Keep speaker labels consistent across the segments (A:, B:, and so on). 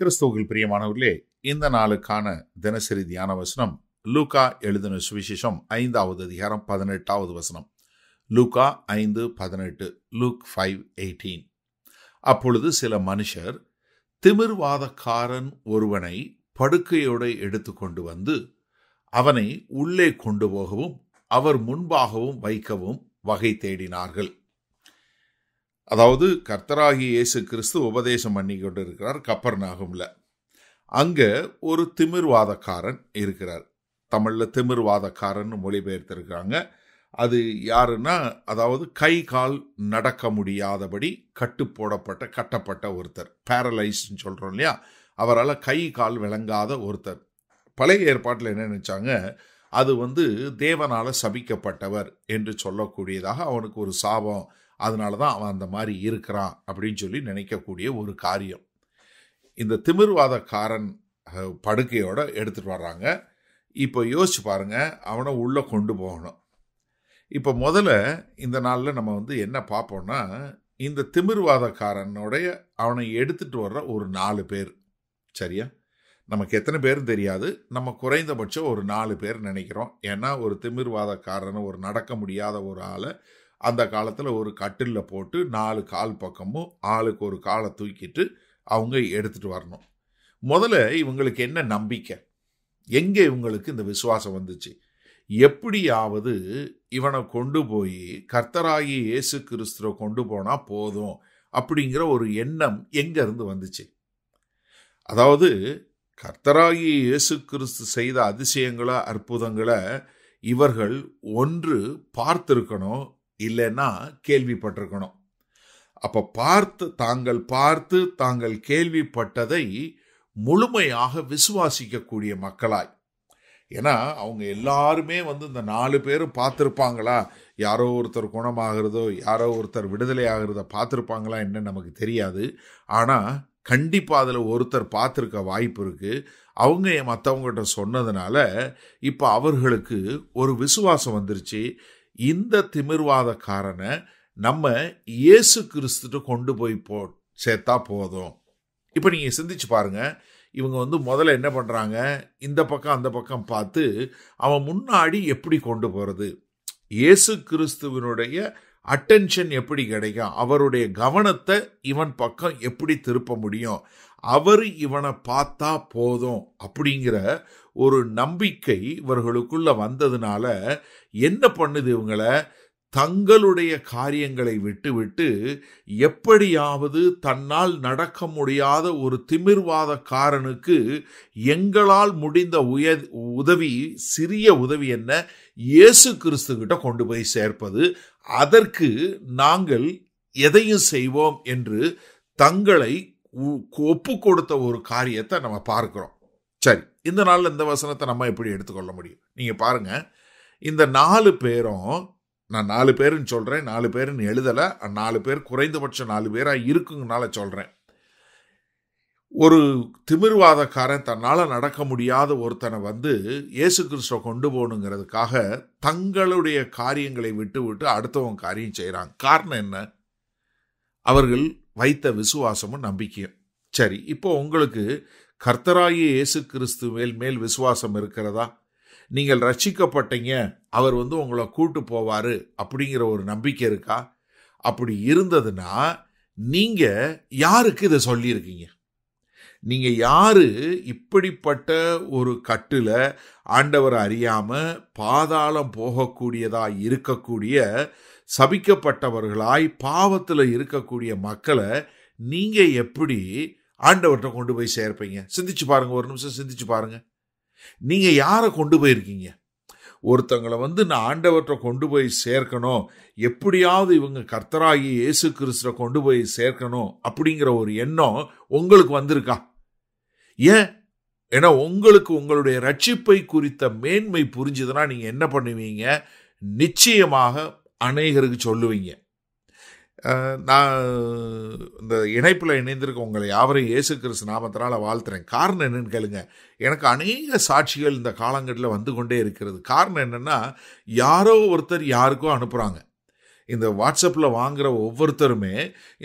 A: கிறிஸ்தவர்கள் பிரியமானவர்களே இந்த நாளுக்கான தினசரி தியான வசனம் லூகா எழுதின சுவிசேஷம் ஐந்தாவது அதிகாரம் பதினெட்டாவது வசனம் லூகா ஐந்து பதினெட்டு லூக் ஃபைவ் எயிட்டீன் அப்பொழுது சில மனுஷர் திமிர்வாதக்காரன் ஒருவனை படுக்கையோடு எடுத்து கொண்டு வந்து அவனை உள்ளே கொண்டு போகவும் அவர் முன்பாகவும் வைக்கவும் வகை தேடினார்கள் அதாவது கர்த்தராகி இயேசு கிறிஸ்து உபதேசம் பண்ணி கொண்டு இருக்கிறார் கப்பர் நாகும்ல அங்கே ஒரு திமிர்வாதக்காரன் இருக்கிறார் தமிழில் திமிர்வாதக்காரன் மொழிபெயர்த்திருக்கிறாங்க அது யாருன்னா அதாவது கை கால் நடக்க முடியாதபடி கட்டு போடப்பட்ட கட்டப்பட்ட ஒருத்தர் பேரலைஸ்ன்னு சொல்கிறோம் இல்லையா அவரால் கை கால் விளங்காத ஒருத்தர் பழைய ஏற்பாட்டில் என்ன நினச்சாங்க அது வந்து தேவனால் சபிக்கப்பட்டவர் என்று சொல்லக்கூடியதாக அவனுக்கு ஒரு சாபம் அதனால தான் அவன் அந்த மாதிரி இருக்கிறான் அப்படின்னு சொல்லி நினைக்கக்கூடிய ஒரு காரியம் இந்த திமிர்வாதக்காரன் படுக்கையோடு எடுத்துகிட்டு வர்றாங்க இப்போ யோசிச்சு பாருங்கள் அவனை உள்ளே கொண்டு போகணும் இப்போ முதல்ல இந்த நாளில் நம்ம வந்து என்ன பார்ப்போம்னா இந்த திமிர்வாதக்காரனுடைய அவனை எடுத்துகிட்டு வர்ற ஒரு நாலு பேர் சரியா நமக்கு எத்தனை பேரும் தெரியாது நம்ம குறைந்தபட்சம் ஒரு நாலு பேர் நினைக்கிறோம் ஏன்னா ஒரு திமிர்வாதக்காரன் ஒரு நடக்க முடியாத ஒரு ஆளை அந்த காலத்தில் ஒரு கட்டிலில் போட்டு நாலு கால் பக்கமும் ஆளுக்கு ஒரு காலை தூக்கிட்டு அவங்க எடுத்துகிட்டு வரணும் முதல்ல இவங்களுக்கு என்ன நம்பிக்கை எங்கே இவங்களுக்கு இந்த விசுவாசம் வந்துச்சு எப்படியாவது இவனை கொண்டு போய் கர்த்தராகி இயேசு கிறிஸ்துவை கொண்டு போனால் போதும் அப்படிங்கிற ஒரு எண்ணம் எங்கேருந்து வந்துச்சு அதாவது கர்த்தராகி இயேசு கிறிஸ்து செய்த அதிசயங்களை அற்புதங்களை இவர்கள் ஒன்று பார்த்துருக்கணும் இல்லைன்னா கேள்விப்பட்டிருக்கணும் அப்ப பார்த்து தாங்கள் பார்த்து தாங்கள் கேள்விப்பட்டதை முழுமையாக விசுவாசிக்கக்கூடிய மக்களாய் ஏன்னா அவங்க எல்லாருமே வந்து இந்த நாலு பேரும் பார்த்துருப்பாங்களா யாரோ ஒருத்தர் குணமாகிறதோ யாரோ ஒருத்தர் விடுதலை ஆகிறத பார்த்துருப்பாங்களா என்ன நமக்கு தெரியாது ஆனால் கண்டிப்பாக அதில் ஒருத்தர் பார்த்துருக்க வாய்ப்பு இருக்குது அவங்க மற்றவங்ககிட்ட சொன்னதுனால இப்போ அவர்களுக்கு ஒரு விசுவாசம் வந்துருச்சு இந்த திமிர்வாதக்காரனை நம்ம இயேசு கிறிஸ்துட்டு கொண்டு போய் போ சேர்த்தா போதும் இப்போ நீங்கள் சிந்திச்சு பாருங்கள் இவங்க வந்து முதல்ல என்ன பண்ணுறாங்க இந்த பக்கம் அந்த பக்கம் பார்த்து அவன் முன்னாடி எப்படி கொண்டு போகிறது இயேசு கிறிஸ்துவனுடைய அட்டென்ஷன் எப்படி கிடைக்கும் அவருடைய கவனத்தை இவன் பக்கம் எப்படி திருப்ப முடியும் அவர் இவனை பார்த்தா போதும் அப்படிங்கிற ஒரு நம்பிக்கை இவர்களுக்குள்ள வந்ததுனால என்ன பண்ணுது இவங்களை தங்களுடைய காரியங்களை விட்டுவிட்டு எப்படியாவது தன்னால் நடக்க முடியாத ஒரு திமிர்வாதக்காரனுக்கு எங்களால் முடிந்த உய உதவி சிறிய உதவி என்ன இயேசு கிறிஸ்துக்கிட்ட கொண்டு போய் சேர்ப்பது அதற்கு நாங்கள் எதையும் செய்வோம் என்று தங்களை ஒப்பு கொடுத்த ஒரு காரியத்தை நம்ம பார்க்குறோம் சரி இந்த நாளில் இந்த வசனத்தை நம்ம எப்படி எடுத்துக்கொள்ள முடியும் நீங்கள் பாருங்கள் இந்த நாலு பேரும் நான் நாலு பேருன்னு சொல்கிறேன் நாலு பேருன்னு எழுதலை நாலு பேர் குறைந்தபட்சம் நாலு பேராக இருக்குங்கனால சொல்கிறேன் ஒரு திமிர்வாதக்காரன் தன்னால் நடக்க முடியாத ஒருத்தனை வந்து இயேசு கிறிஸ்துவை கொண்டு போகணுங்கிறதுக்காக தங்களுடைய காரியங்களை விட்டு விட்டு அடுத்தவங்க காரியம் செய்கிறாங்க காரணம் என்ன அவர்கள் வைத்த விசுவாசமும் நம்பிக்கையும் சரி இப்போ உங்களுக்கு கர்த்தராயி இயேசு கிறிஸ்து மேல் மேல் விசுவாசம் இருக்கிறதா நீங்கள் ரட்சிக்கப்பட்டீங்க அவர் வந்து உங்களை கூட்டு போவார் அப்படிங்கிற ஒரு நம்பிக்கை இருக்கா அப்படி இருந்ததுன்னா நீங்கள் யாருக்கு இதை சொல்லியிருக்கீங்க நீங்கள் யார் இப்படிப்பட்ட ஒரு கட்டில் ஆண்டவர் அறியாமல் பாதாளம் போகக்கூடியதாக இருக்கக்கூடிய சபிக்கப்பட்டவர்களாய் பாவத்தில் இருக்கக்கூடிய மக்களை நீங்கள் எப்படி ஆண்டவர்கிட்ட கொண்டு போய் சேர்ப்பீங்க சிந்திச்சு பாருங்கள் ஒரு நிமிஷம் சிந்திச்சு பாருங்கள் நீங்கள் யாரை கொண்டு போயிருக்கீங்க ஒருத்தங்களை வந்து நான் ஆண்டவர்கிட்ட கொண்டு போய் சேர்க்கணும் எப்படியாவது இவங்க கர்த்தராகி இயேசு கிறிஸ்துவை கொண்டு போய் சேர்க்கணும் அப்படிங்கிற ஒரு எண்ணம் உங்களுக்கு வந்திருக்கா ஏன் ஏன்னா உங்களுக்கு உங்களுடைய ரட்சிப்பை குறித்த மேன்மை புரிஞ்சுதுன்னா நீங்கள் என்ன பண்ணுவீங்க நிச்சயமாக அநேகருக்கு சொல்லுவீங்க நான் இந்த இணைப்பில் இணைந்திருக்க உங்களை யாவரையும் இயேசு கிறிஸ்து நாமத்தினால் வாழ்த்துறேன் காரணம் என்னன்னு கேளுங்க எனக்கு அநேக சாட்சிகள் இந்த காலங்கட்டில் வந்து கொண்டே இருக்கிறது காரணம் என்னென்னா யாரோ ஒருத்தர் யாருக்கோ அனுப்புகிறாங்க இந்த வாட்ஸ்அப்பில் வாங்குகிற ஒவ்வொருத்தருமே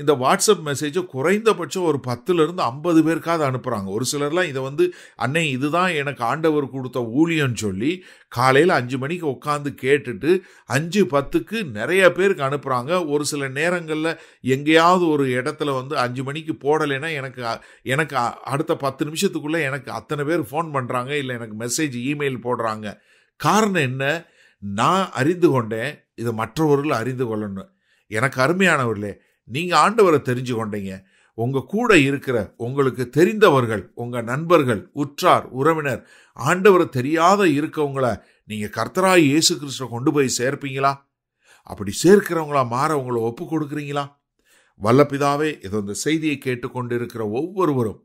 A: இந்த வாட்ஸ்அப் மெசேஜை குறைந்தபட்சம் ஒரு பத்துலேருந்து ஐம்பது பேருக்காவது அனுப்புகிறாங்க ஒரு சிலர்லாம் இதை வந்து அன்னை இதுதான் எனக்கு ஆண்டவர் கொடுத்த ஊழியன்னு சொல்லி காலையில் அஞ்சு மணிக்கு உட்காந்து கேட்டுட்டு அஞ்சு பத்துக்கு நிறைய பேருக்கு அனுப்புகிறாங்க ஒரு சில நேரங்களில் எங்கேயாவது ஒரு இடத்துல வந்து அஞ்சு மணிக்கு போடலைன்னா எனக்கு எனக்கு அடுத்த பத்து நிமிஷத்துக்குள்ளே எனக்கு அத்தனை பேர் ஃபோன் பண்ணுறாங்க இல்லை எனக்கு மெசேஜ் இமெயில் போடுறாங்க காரணம் என்ன நான் அறிந்து கொண்டேன் இதை மற்றவர்கள் அறிந்து கொள்ளணும் எனக்கு அருமையானவர்களே நீங்கள் ஆண்டவரை தெரிஞ்சு கொண்டீங்க உங்கள் கூட இருக்கிற உங்களுக்கு தெரிந்தவர்கள் உங்கள் நண்பர்கள் உற்றார் உறவினர் ஆண்டவரை தெரியாத இருக்கவங்கள நீங்கள் கர்த்தராய் இயேசு கிறிஸ்துவை கொண்டு போய் சேர்ப்பீங்களா அப்படி சேர்க்கிறவங்களா மாற உங்களை ஒப்பு கொடுக்குறீங்களா வல்லப்பிதாவே இது இந்த செய்தியை கேட்டுக்கொண்டு இருக்கிற ஒவ்வொருவரும்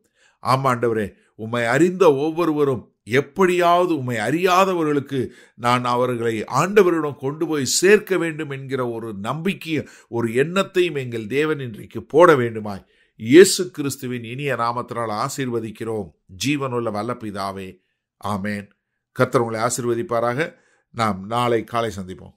A: ஆமாண்டவரே உம்மை அறிந்த ஒவ்வொருவரும் எப்படியாவது உண்மை அறியாதவர்களுக்கு நான் அவர்களை ஆண்டவரிடம் கொண்டு போய் சேர்க்க வேண்டும் என்கிற ஒரு நம்பிக்கையும் ஒரு எண்ணத்தையும் எங்கள் தேவன் இன்றைக்கு போட வேண்டுமாய் இயேசு கிறிஸ்துவின் இனிய நாமத்தினால் ஆசீர்வதிக்கிறோம் ஜீவனுள்ள வல்லப்பிதாவே ஆமேன் கத்தர் உங்களை ஆசீர்வதிப்பாராக நாம் நாளை காலை சந்திப்போம்